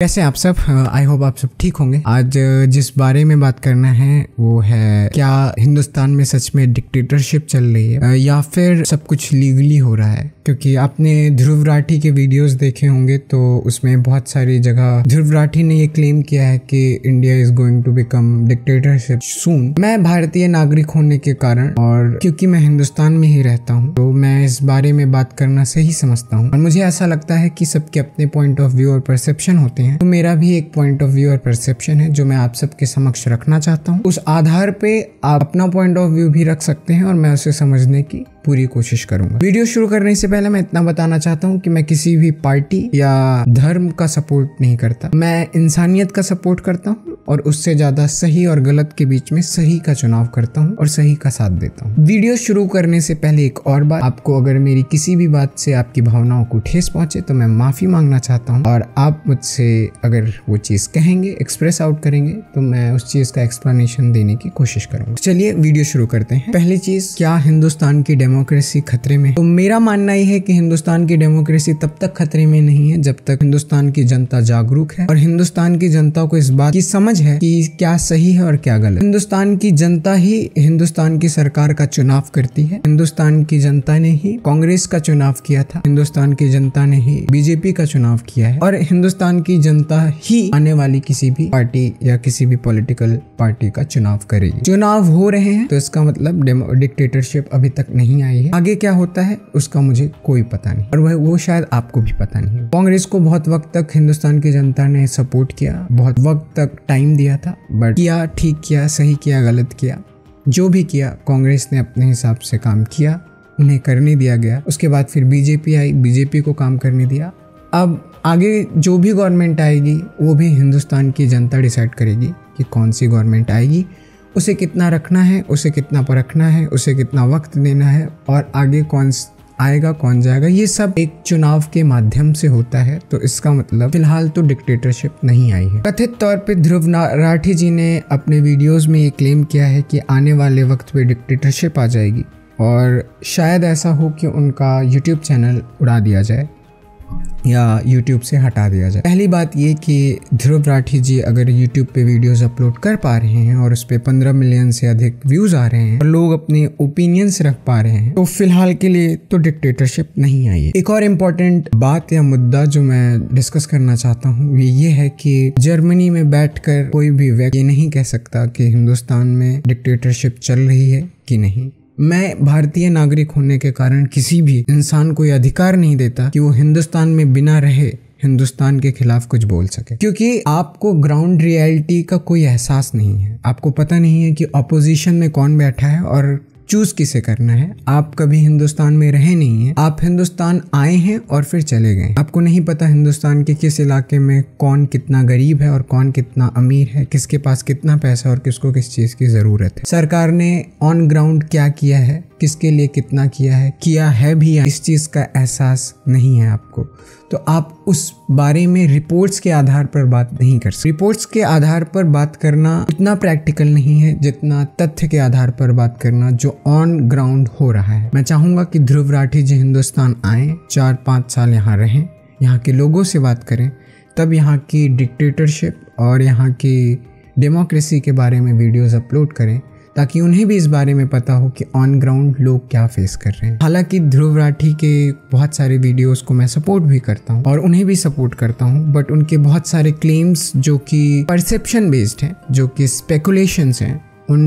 कैसे आप सब आई हाँ, होप आप सब ठीक होंगे आज जिस बारे में बात करना है वो है क्या हिंदुस्तान में सच में डिक्टेटरशिप चल रही है या फिर सब कुछ लीगली हो रहा है क्योंकि आपने ध्रुव राठी के वीडियोस देखे होंगे तो उसमें बहुत सारी जगह ध्रुव राठी ने ये क्लेम किया है कि India is going to become dictatorship soon मैं भारतीय नागरिक होने के कारण और क्योंकि मैं हिंदुस्तान में ही रहता हूँ तो मैं इस बारे में बात करना सही समझता हूँ और मुझे ऐसा लगता है कि सबके अपने पॉइंट ऑफ व्यू और परसेप्शन होते हैं हैं तो मेरा भी एक पॉइंट ऑफ व्यू और परसेप्शन है जो मैं आप सबके समक्ष रखना चाहता हूँ उस आधार पे आप अपना पॉइंट ऑफ व्यू भी रख सकते हैं और मैं उसे समझने की पूरी कोशिश करूंगा वीडियो शुरू करने से पहले मैं इतना बताना चाहता हूँ कि मैं किसी भी पार्टी या धर्म का सपोर्ट नहीं करता मैं इंसानियत का सपोर्ट करता हूँ और उससे ज़्यादा सही और गलत के बीच में सही का चुनाव करता हूँ और सही का साथ देता हूँ वीडियो शुरू करने से पहले एक और बात आपको अगर मेरी किसी भी बात से आपकी भावनाओं को ठेस पहुँचे तो मैं माफ़ी मांगना चाहता हूँ और आप मुझसे अगर वो चीज़ कहेंगे एक्सप्रेस आउट करेंगे तो मैं उस चीज़ का एक्सप्लेनेशन देने की कोशिश करूंगा चलिए वीडियो शुरू करते हैं पहली चीज़ क्या हिंदुस्तान की डेमोक्रेसी खतरे में तो मेरा मानना यह है कि हिंदुस्तान की डेमोक्रेसी तब तक खतरे में नहीं है जब तक हिंदुस्तान की जनता जागरूक है और हिंदुस्तान की जनता को इस बात की समझ समझ है कि क्या सही है और क्या गलत हिंदुस्तान की जनता ही हिंदुस्तान की सरकार का चुनाव करती है हिंदुस्तान की जनता ने ही कांग्रेस का चुनाव किया था हिंदुस्तान की जनता ने ही बीजेपी का चुनाव किया है और हिंदुस्तान की जनता ही आने वाली किसी भी पार्टी या किसी भी पॉलिटिकल पार्टी का चुनाव करेगी चुनाव हो रहे हैं तो इसका मतलब डिक्टेटरशिप अभी तक नहीं आई है आगे क्या होता है उसका मुझे कोई पता नहीं और वह वो शायद आपको भी पता नहीं कांग्रेस को बहुत वक्त तक हिंदुस्तान की जनता ने सपोर्ट किया बहुत वक्त तक टाइम टाइम दिया था बट किया ठीक किया सही किया गलत किया जो भी किया कांग्रेस ने अपने हिसाब से काम किया उन्हें करने दिया गया उसके बाद फिर बीजेपी आई बीजेपी को काम करने दिया अब आगे जो भी गवर्नमेंट आएगी वो भी हिंदुस्तान की जनता डिसाइड करेगी कि कौन सी गवर्नमेंट आएगी उसे कितना रखना है उसे कितना परखना है उसे कितना वक्त देना है और आगे कौन आएगा कौन जाएगा ये सब एक चुनाव के माध्यम से होता है तो इसका मतलब फिलहाल तो डिक्टेटरशिप नहीं आई है कथित तौर पर ध्रुव राठी जी ने अपने वीडियोस में ये क्लेम किया है कि आने वाले वक्त पे डिक्टेटरशिप आ जाएगी और शायद ऐसा हो कि उनका यूट्यूब चैनल उड़ा दिया जाए या यूट्यूब से हटा दिया जाए पहली बात ये कि ध्रुव राठी जी अगर यूट्यूब पे वीडियोस अपलोड कर पा रहे हैं और उस पर पंद्रह मिलियन से अधिक व्यूज आ रहे हैं और लोग अपने ओपिनियंस रख पा रहे हैं तो फिलहाल के लिए तो डिक्टेटरशिप नहीं आई है एक और इम्पोर्टेंट बात या मुद्दा जो मैं डिस्कस करना चाहता हूँ ये ये है कि जर्मनी में बैठ कोई भी व्यक्ति नहीं कह सकता कि हिंदुस्तान में डिक्टेटरशिप चल रही है कि नहीं मैं भारतीय नागरिक होने के कारण किसी भी इंसान को यह अधिकार नहीं देता कि वो हिंदुस्तान में बिना रहे हिंदुस्तान के खिलाफ कुछ बोल सके क्योंकि आपको ग्राउंड रियलिटी का कोई एहसास नहीं है आपको पता नहीं है कि अपोजिशन में कौन बैठा है और चूज किसे करना है आप कभी हिंदुस्तान में रहे नहीं हैं आप हिंदुस्तान आए हैं और फिर चले गए आपको नहीं पता हिंदुस्तान के किस इलाके में कौन कितना गरीब है और कौन कितना अमीर है किसके पास कितना पैसा और किसको किस चीज़ की ज़रूरत है सरकार ने ऑन ग्राउंड क्या किया है किसके लिए कितना किया है किया है भी इस चीज़ का एहसास नहीं है आपको तो आप उस बारे में रिपोर्ट्स के आधार पर बात नहीं कर सकते रिपोर्ट्स के आधार पर बात करना इतना प्रैक्टिकल नहीं है जितना तथ्य के आधार पर बात करना जो ऑन ग्राउंड हो रहा है मैं चाहूँगा कि ध्रुव राठी जी हिंदुस्तान आए चार पाँच साल यहाँ रहें यहाँ के लोगों से बात करें तब यहाँ की डिक्टेटरशिप और यहाँ की डेमोक्रेसी के बारे में वीडियोज़ अपलोड करें ताकि उन्हें भी इस बारे में पता हो कि ऑन ग्राउंड लोग क्या फेस कर रहे हैं हालांकि ध्रुव राठी के बहुत सारे वीडियोस को मैं सपोर्ट भी करता हूँ और उन्हें भी सपोर्ट करता हूँ बट उनके बहुत सारे क्लेम्स जो कि परसेप्शन बेस्ड हैं जो कि स्पेकुलेशंस हैं उन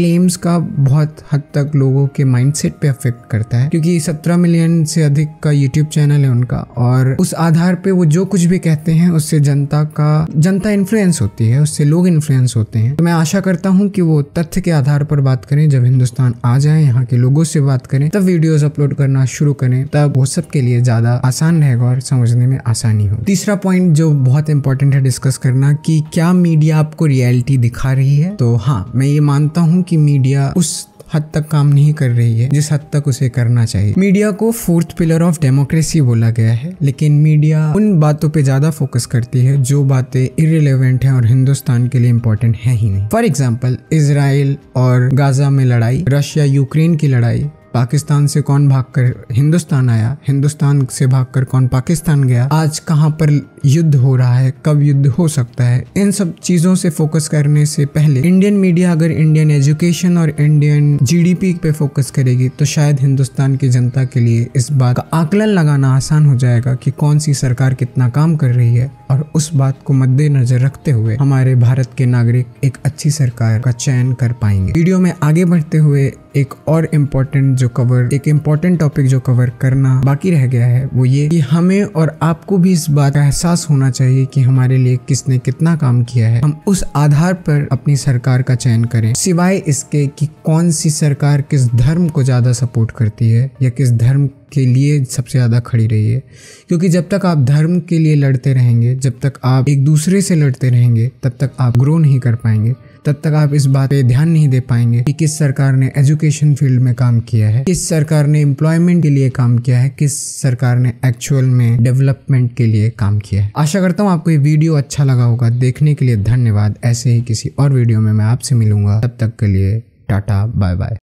क्लेम्स का बहुत हद तक लोगों के माइंडसेट पे अफेक्ट करता है क्योंकि 17 मिलियन से अधिक का यूट्यूब चैनल है उनका और उस आधार पे वो जो कुछ भी कहते हैं उससे जनता का जनता इन्फ्लुएंस होती है उससे लोग इन्फ्लुएंस होते हैं तो मैं आशा करता हूँ कि वो तथ्य के आधार पर बात करें जब हिंदुस्तान आ जाए यहाँ के लोगों से बात करें तब वीडियोज अपलोड करना शुरू करें तब वो सबके लिए ज़्यादा आसान रहेगा और समझने में आसानी हो तीसरा पॉइंट जो बहुत इंपॉर्टेंट है डिस्कस करना कि क्या मीडिया आपको रियलिटी दिखा रही है तो हाँ मैं ये मानता हूँ कि मीडिया उस हद तक काम नहीं कर रही है जिस हद तक उसे करना चाहिए मीडिया को फोर्थ पिलर ऑफ डेमोक्रेसी बोला गया है लेकिन मीडिया उन बातों पे ज्यादा फोकस करती है जो बातें इरेलीवेंट हैं और हिंदुस्तान के लिए इम्पोर्टेंट है ही नहीं फॉर एग्जाम्पल इसराइल और गाजा में लड़ाई रशिया यूक्रेन की लड़ाई पाकिस्तान से कौन भागकर हिंदुस्तान आया हिंदुस्तान से भागकर कौन पाकिस्तान गया आज कहाँ पर युद्ध हो रहा है कब युद्ध हो सकता है इन सब चीज़ों से फोकस करने से पहले इंडियन मीडिया अगर इंडियन एजुकेशन और इंडियन जीडीपी पे फोकस करेगी तो शायद हिंदुस्तान की जनता के लिए इस बात का आकलन लगाना आसान हो जाएगा कि कौन सी सरकार कितना काम कर रही है और उस बात को मद्देनजर रखते हुए हमारे भारत के नागरिक एक अच्छी सरकार का चयन कर पाएंगे वीडियो में आगे बढ़ते हुए एक और इम्पोर्टेंट जो कवर एक इम्पोर्टेंट टॉपिक जो कवर करना बाकी रह गया है वो ये कि हमें और आपको भी इस बात का एहसास होना चाहिए कि हमारे लिए किसने कितना काम किया है हम उस आधार पर अपनी सरकार का चयन करें सिवाय इसके कि कौन सी सरकार किस धर्म को ज़्यादा सपोर्ट करती है या किस धर्म के लिए सबसे ज़्यादा खड़ी रही है क्योंकि जब तक आप धर्म के लिए लड़ते रहेंगे जब तक आप एक दूसरे से लड़ते रहेंगे तब तक आप ग्रो नहीं कर पाएंगे तब तक आप इस बात पे ध्यान नहीं दे पाएंगे कि किस सरकार ने एजुकेशन फील्ड में काम किया है किस सरकार ने एम्प्लॉयमेंट के लिए काम किया है किस सरकार ने एक्चुअल में डेवलपमेंट के लिए काम किया है आशा करता हूँ आपको ये वीडियो अच्छा लगा होगा देखने के लिए धन्यवाद ऐसे ही किसी और वीडियो में मैं आपसे मिलूंगा तब तक के लिए टाटा बाय बाय